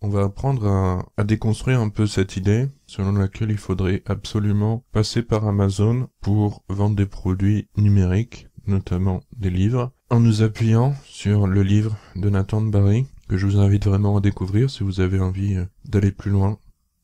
On va apprendre à, déconstruire un peu cette idée selon laquelle il faudrait absolument passer par Amazon pour vendre des produits numériques, notamment des livres, en nous appuyant sur le livre de Nathan Barry, que je vous invite vraiment à découvrir si vous avez envie euh, d'aller plus loin.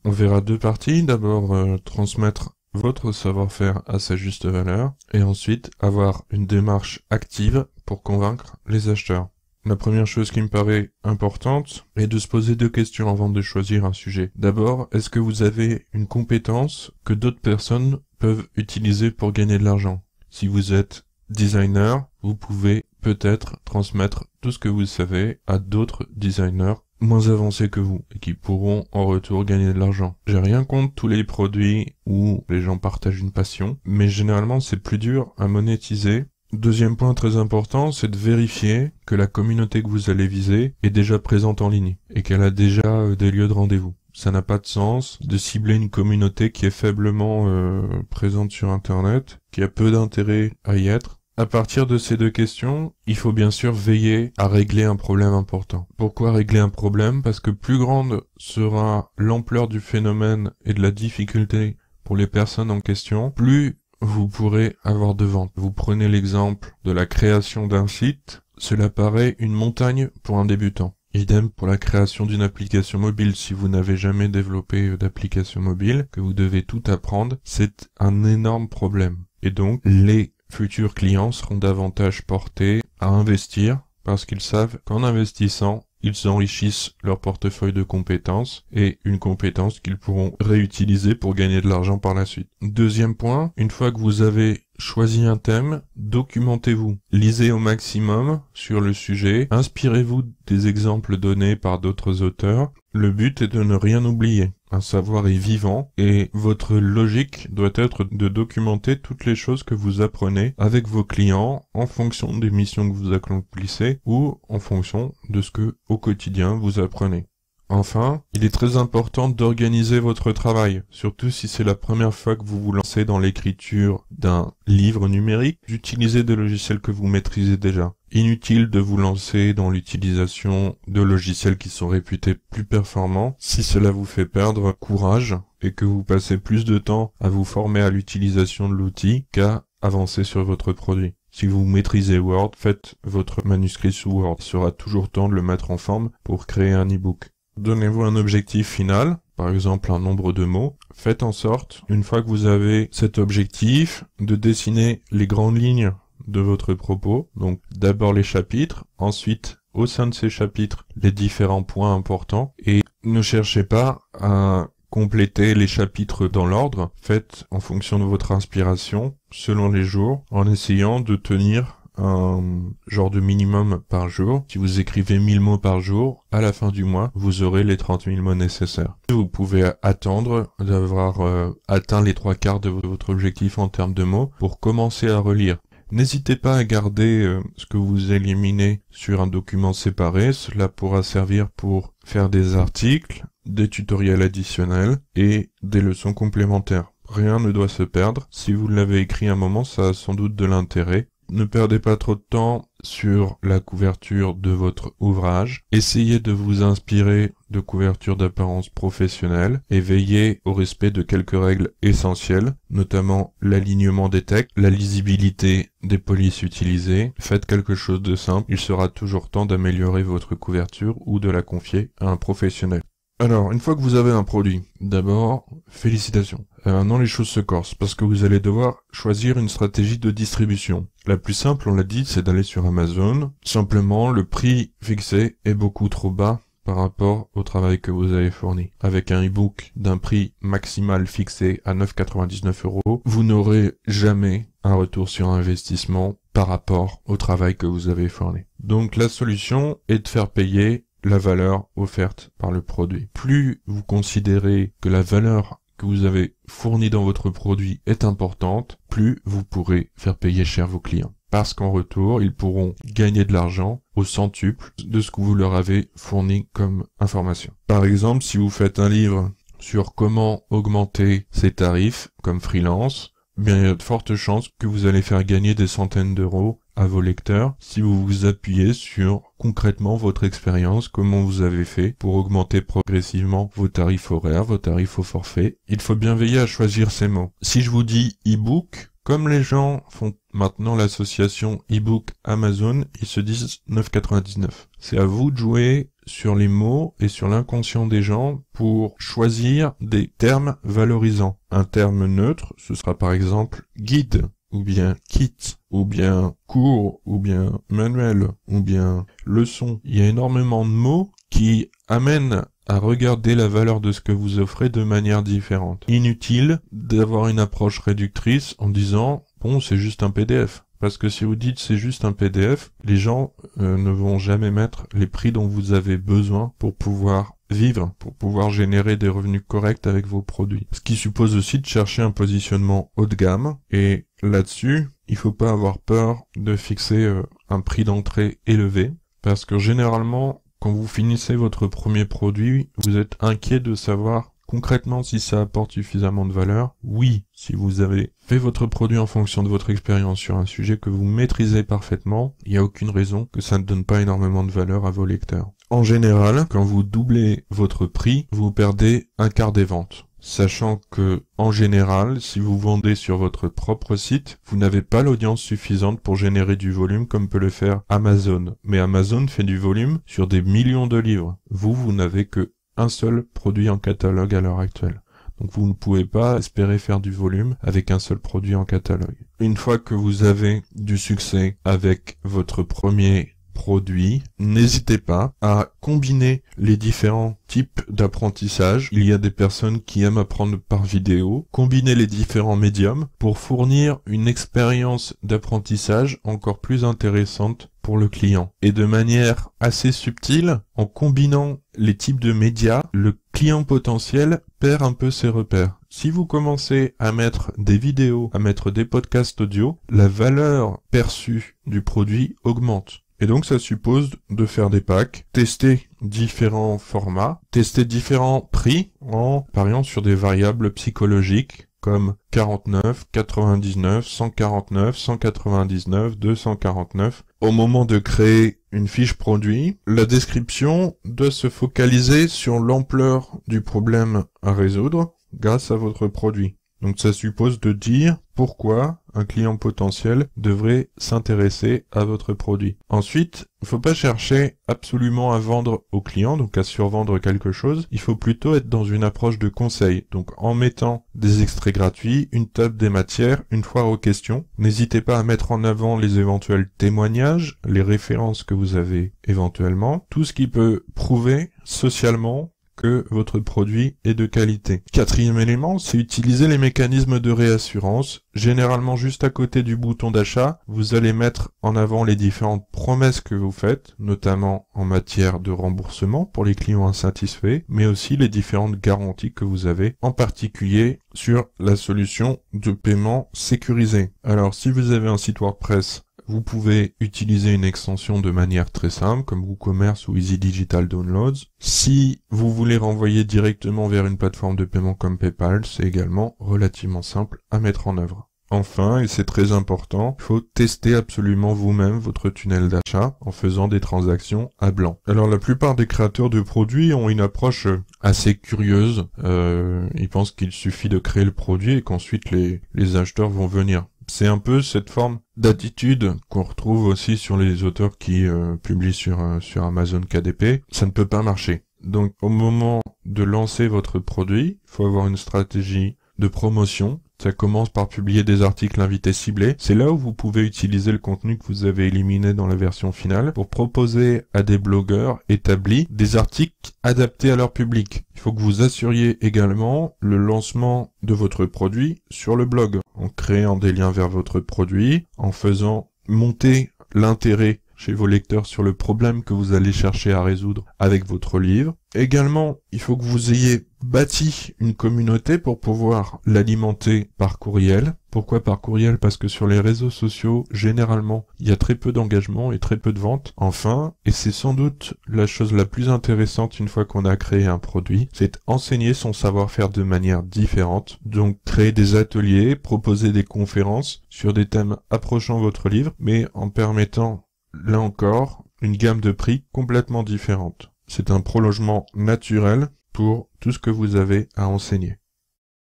On verra deux parties, d'abord euh, transmettre votre savoir-faire à sa juste valeur, et ensuite avoir une démarche active pour convaincre les acheteurs. La première chose qui me paraît importante est de se poser deux questions avant de choisir un sujet. D'abord, est-ce que vous avez une compétence que d'autres personnes peuvent utiliser pour gagner de l'argent Si vous êtes designer, vous pouvez peut-être transmettre tout ce que vous savez à d'autres designers moins avancés que vous et qui pourront en retour gagner de l'argent. J'ai rien contre tous les produits où les gens partagent une passion, mais généralement c'est plus dur à monétiser Deuxième point très important, c'est de vérifier que la communauté que vous allez viser est déjà présente en ligne et qu'elle a déjà euh, des lieux de rendez-vous. Ça n'a pas de sens de cibler une communauté qui est faiblement euh, présente sur Internet, qui a peu d'intérêt à y être, à partir de ces deux questions, il faut bien sûr veiller à régler un problème important. Pourquoi régler un problème Parce que plus grande sera l'ampleur du phénomène et de la difficulté pour les personnes en question, plus vous pourrez avoir de vente. Vous prenez l'exemple de la création d'un site, cela paraît une montagne pour un débutant. Idem pour la création d'une application mobile. Si vous n'avez jamais développé euh, d'application mobile, que vous devez tout apprendre, c'est un énorme problème. Et donc, les futurs clients seront davantage portés à investir parce qu'ils savent qu'en investissant, ils enrichissent leur portefeuille de compétences et une compétence qu'ils pourront réutiliser pour gagner de l'argent par la suite. Deuxième point, une fois que vous avez choisi un thème, documentez-vous, lisez au maximum sur le sujet, inspirez-vous des exemples donnés par d'autres auteurs. Le but est de ne rien oublier un savoir est vivant et votre logique doit être de documenter toutes les choses que vous apprenez avec vos clients en fonction des missions que vous accomplissez ou en fonction de ce que au quotidien vous apprenez. Enfin, il est très important d'organiser votre travail, surtout si c'est la première fois que vous vous lancez dans l'écriture d'un livre numérique, d'utiliser des logiciels que vous maîtrisez déjà. Inutile de vous lancer dans l'utilisation de logiciels qui sont réputés plus performants si cela vous fait perdre courage et que vous passez plus de temps à vous former à l'utilisation de l'outil qu'à avancer sur votre produit. Si vous maîtrisez Word, faites votre manuscrit sous Word. Il sera toujours temps de le mettre en forme pour créer un e-book. Donnez-vous un objectif final, par exemple un nombre de mots. Faites en sorte, une fois que vous avez cet objectif, de dessiner les grandes lignes de votre propos. Donc d'abord les chapitres, ensuite au sein de ces chapitres les différents points importants et ne cherchez pas à compléter les chapitres dans l'ordre, faites en fonction de votre inspiration, selon les jours, en essayant de tenir un genre de minimum par jour. Si vous écrivez 1000 mots par jour, à la fin du mois, vous aurez les 30 000 mots nécessaires. Vous pouvez attendre d'avoir euh, atteint les trois quarts de votre objectif en termes de mots pour commencer à relire. N'hésitez pas à garder euh, ce que vous éliminez sur un document séparé, cela pourra servir pour faire des articles, des tutoriels additionnels et des leçons complémentaires. Rien ne doit se perdre, si vous l'avez écrit un moment ça a sans doute de l'intérêt. Ne perdez pas trop de temps sur la couverture de votre ouvrage. Essayez de vous inspirer de couvertures d'apparence professionnelle et veillez au respect de quelques règles essentielles, notamment l'alignement des textes, la lisibilité des polices utilisées. Faites quelque chose de simple, il sera toujours temps d'améliorer votre couverture ou de la confier à un professionnel. Alors, une fois que vous avez un produit, d'abord, félicitations. Euh, maintenant, les choses se corsent parce que vous allez devoir choisir une stratégie de distribution. La plus simple, on l'a dit, c'est d'aller sur Amazon. Simplement, le prix fixé est beaucoup trop bas par rapport au travail que vous avez fourni. Avec un e-book d'un prix maximal fixé à 9,99 euros, vous n'aurez jamais un retour sur investissement par rapport au travail que vous avez fourni. Donc la solution est de faire payer la valeur offerte par le produit. Plus vous considérez que la valeur que vous avez fournie dans votre produit est importante, plus vous pourrez faire payer cher vos clients. Parce qu'en retour, ils pourront gagner de l'argent au centuple de ce que vous leur avez fourni comme information. Par exemple, si vous faites un livre sur comment augmenter ses tarifs comme freelance, bien il y a de fortes chances que vous allez faire gagner des centaines d'euros à vos lecteurs si vous vous appuyez sur concrètement votre expérience, comment vous avez fait pour augmenter progressivement vos tarifs horaires, vos tarifs au forfait. Il faut bien veiller à choisir ces mots. Si je vous dis e-book, comme les gens font maintenant l'association e-book Amazon, ils se disent 9,99. C'est à vous de jouer sur les mots et sur l'inconscient des gens pour choisir des termes valorisants. Un terme neutre, ce sera par exemple guide ou bien kit, ou bien cours, ou bien manuel, ou bien leçon. Il y a énormément de mots qui amènent à regarder la valeur de ce que vous offrez de manière différente. Inutile d'avoir une approche réductrice en disant bon c'est juste un PDF. Parce que si vous dites c'est juste un PDF, les gens euh, ne vont jamais mettre les prix dont vous avez besoin pour pouvoir vivre pour pouvoir générer des revenus corrects avec vos produits. Ce qui suppose aussi de chercher un positionnement haut de gamme et là-dessus, il ne faut pas avoir peur de fixer euh, un prix d'entrée élevé parce que généralement quand vous finissez votre premier produit, vous êtes inquiet de savoir concrètement si ça apporte suffisamment de valeur. Oui, si vous avez fait votre produit en fonction de votre expérience sur un sujet que vous maîtrisez parfaitement, il n'y a aucune raison que ça ne donne pas énormément de valeur à vos lecteurs. En général, quand vous doublez votre prix, vous perdez un quart des ventes. Sachant que, en général, si vous vendez sur votre propre site, vous n'avez pas l'audience suffisante pour générer du volume comme peut le faire Amazon. Mais Amazon fait du volume sur des millions de livres. Vous, vous n'avez que un seul produit en catalogue à l'heure actuelle. Donc vous ne pouvez pas espérer faire du volume avec un seul produit en catalogue. Une fois que vous avez du succès avec votre premier produit, n'hésitez pas à combiner les différents types d'apprentissage. Il y a des personnes qui aiment apprendre par vidéo, Combinez les différents médiums pour fournir une expérience d'apprentissage encore plus intéressante pour le client. Et de manière assez subtile, en combinant les types de médias, le client potentiel perd un peu ses repères. Si vous commencez à mettre des vidéos, à mettre des podcasts audio, la valeur perçue du produit augmente. Et donc ça suppose de faire des packs, tester différents formats, tester différents prix en pariant sur des variables psychologiques comme 49, 99, 149, 199, 249. Au moment de créer une fiche produit, la description doit se focaliser sur l'ampleur du problème à résoudre grâce à votre produit. Donc ça suppose de dire pourquoi un client potentiel devrait s'intéresser à votre produit. Ensuite, il ne faut pas chercher absolument à vendre au client, donc à survendre quelque chose. Il faut plutôt être dans une approche de conseil, donc en mettant des extraits gratuits, une table des matières, une foire aux questions. N'hésitez pas à mettre en avant les éventuels témoignages, les références que vous avez éventuellement, tout ce qui peut prouver socialement que votre produit est de qualité. Quatrième élément, c'est utiliser les mécanismes de réassurance. Généralement juste à côté du bouton d'achat, vous allez mettre en avant les différentes promesses que vous faites, notamment en matière de remboursement pour les clients insatisfaits, mais aussi les différentes garanties que vous avez, en particulier sur la solution de paiement sécurisé. Alors si vous avez un site WordPress vous pouvez utiliser une extension de manière très simple, comme WooCommerce ou Easy Digital Downloads. Si vous voulez renvoyer directement vers une plateforme de paiement comme PayPal, c'est également relativement simple à mettre en œuvre. Enfin, et c'est très important, il faut tester absolument vous-même votre tunnel d'achat en faisant des transactions à blanc. Alors la plupart des créateurs de produits ont une approche assez curieuse. Euh, ils pensent qu'il suffit de créer le produit et qu'ensuite les acheteurs vont venir c'est un peu cette forme d'attitude qu'on retrouve aussi sur les auteurs qui euh, publient sur, euh, sur Amazon KDP. Ça ne peut pas marcher. Donc au moment de lancer votre produit, il faut avoir une stratégie de promotion ça commence par publier des articles invités ciblés. C'est là où vous pouvez utiliser le contenu que vous avez éliminé dans la version finale pour proposer à des blogueurs établis des articles adaptés à leur public. Il faut que vous assuriez également le lancement de votre produit sur le blog en créant des liens vers votre produit, en faisant monter l'intérêt chez vos lecteurs sur le problème que vous allez chercher à résoudre avec votre livre. Également, il faut que vous ayez bâti une communauté pour pouvoir l'alimenter par courriel. Pourquoi par courriel Parce que sur les réseaux sociaux, généralement, il y a très peu d'engagement et très peu de ventes. Enfin, et c'est sans doute la chose la plus intéressante une fois qu'on a créé un produit, c'est enseigner son savoir-faire de manière différente. Donc créer des ateliers, proposer des conférences sur des thèmes approchant votre livre, mais en permettant là encore, une gamme de prix complètement différente. C'est un prolongement naturel pour tout ce que vous avez à enseigner.